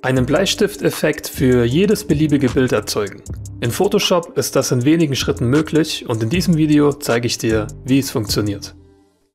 Einen Bleistifteffekt für jedes beliebige Bild erzeugen. In Photoshop ist das in wenigen Schritten möglich und in diesem Video zeige ich dir, wie es funktioniert.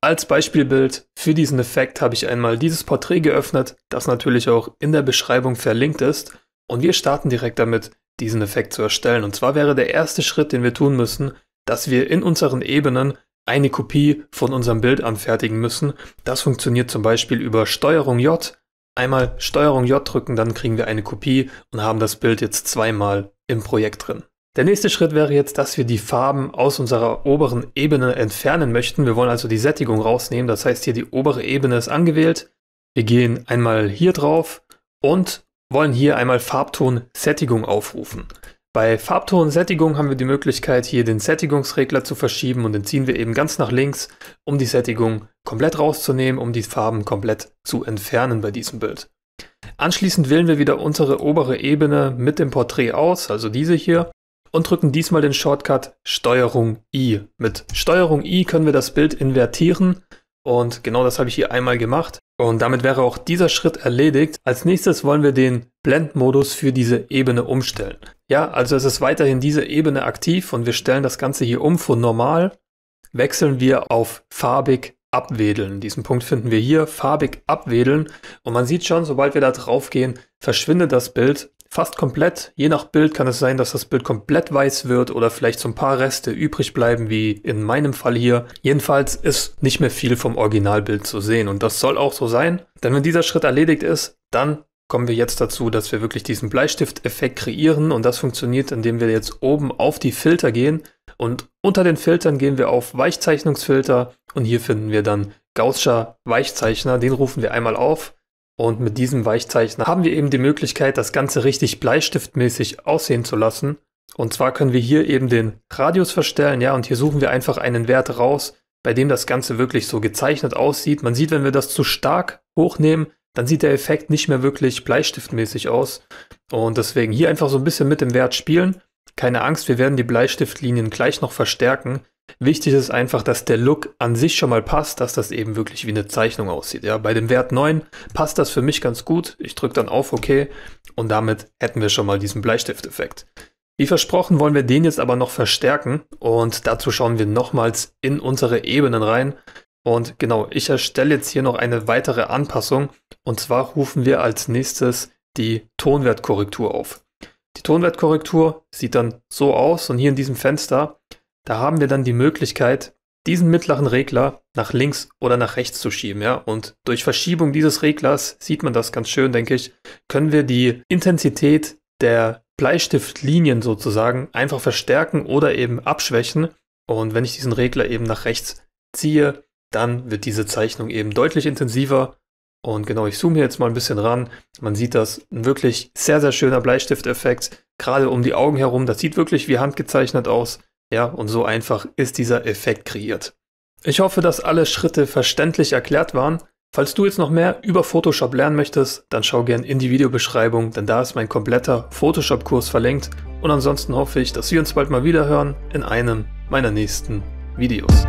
Als Beispielbild für diesen Effekt habe ich einmal dieses Porträt geöffnet, das natürlich auch in der Beschreibung verlinkt ist und wir starten direkt damit, diesen Effekt zu erstellen. Und zwar wäre der erste Schritt, den wir tun müssen, dass wir in unseren Ebenen eine Kopie von unserem Bild anfertigen müssen. Das funktioniert zum Beispiel über STRG J, Einmal STRG J drücken, dann kriegen wir eine Kopie und haben das Bild jetzt zweimal im Projekt drin. Der nächste Schritt wäre jetzt, dass wir die Farben aus unserer oberen Ebene entfernen möchten. Wir wollen also die Sättigung rausnehmen. Das heißt, hier die obere Ebene ist angewählt. Wir gehen einmal hier drauf und wollen hier einmal Farbton Sättigung aufrufen. Bei Farbton Sättigung haben wir die Möglichkeit, hier den Sättigungsregler zu verschieben und den ziehen wir eben ganz nach links, um die Sättigung komplett rauszunehmen, um die Farben komplett zu entfernen bei diesem Bild. Anschließend wählen wir wieder unsere obere Ebene mit dem Porträt aus, also diese hier, und drücken diesmal den Shortcut Steuerung I. Mit Steuerung I können wir das Bild invertieren und genau das habe ich hier einmal gemacht. Und damit wäre auch dieser Schritt erledigt. Als nächstes wollen wir den Blend-Modus für diese Ebene umstellen. Ja, also es ist weiterhin diese Ebene aktiv und wir stellen das Ganze hier um von normal. Wechseln wir auf farbig abwedeln. Diesen Punkt finden wir hier, farbig abwedeln. Und man sieht schon, sobald wir da drauf gehen, verschwindet das Bild fast komplett. Je nach Bild kann es sein, dass das Bild komplett weiß wird oder vielleicht so ein paar Reste übrig bleiben, wie in meinem Fall hier. Jedenfalls ist nicht mehr viel vom Originalbild zu sehen und das soll auch so sein. Denn wenn dieser Schritt erledigt ist, dann kommen wir jetzt dazu, dass wir wirklich diesen Bleistifteffekt kreieren und das funktioniert, indem wir jetzt oben auf die Filter gehen und unter den Filtern gehen wir auf Weichzeichnungsfilter und hier finden wir dann Gaußscher Weichzeichner, den rufen wir einmal auf und mit diesem Weichzeichner haben wir eben die Möglichkeit, das Ganze richtig bleistiftmäßig aussehen zu lassen. Und zwar können wir hier eben den Radius verstellen, ja, und hier suchen wir einfach einen Wert raus, bei dem das Ganze wirklich so gezeichnet aussieht. Man sieht, wenn wir das zu stark hochnehmen, dann sieht der Effekt nicht mehr wirklich bleistiftmäßig aus. Und deswegen hier einfach so ein bisschen mit dem Wert spielen. Keine Angst, wir werden die Bleistiftlinien gleich noch verstärken. Wichtig ist einfach, dass der Look an sich schon mal passt, dass das eben wirklich wie eine Zeichnung aussieht. Ja, bei dem Wert 9 passt das für mich ganz gut. Ich drücke dann auf OK und damit hätten wir schon mal diesen Bleistifteffekt. Wie versprochen wollen wir den jetzt aber noch verstärken und dazu schauen wir nochmals in unsere Ebenen rein. Und genau, ich erstelle jetzt hier noch eine weitere Anpassung und zwar rufen wir als nächstes die Tonwertkorrektur auf. Die Tonwertkorrektur sieht dann so aus und hier in diesem Fenster da haben wir dann die Möglichkeit, diesen mittleren Regler nach links oder nach rechts zu schieben, ja. Und durch Verschiebung dieses Reglers sieht man das ganz schön, denke ich, können wir die Intensität der Bleistiftlinien sozusagen einfach verstärken oder eben abschwächen. Und wenn ich diesen Regler eben nach rechts ziehe, dann wird diese Zeichnung eben deutlich intensiver. Und genau, ich zoome hier jetzt mal ein bisschen ran. Man sieht das, ein wirklich sehr, sehr schöner Bleistifteffekt, gerade um die Augen herum. Das sieht wirklich wie handgezeichnet aus. Ja, und so einfach ist dieser Effekt kreiert. Ich hoffe, dass alle Schritte verständlich erklärt waren. Falls du jetzt noch mehr über Photoshop lernen möchtest, dann schau gerne in die Videobeschreibung, denn da ist mein kompletter Photoshop-Kurs verlinkt. Und ansonsten hoffe ich, dass wir uns bald mal wieder hören in einem meiner nächsten Videos.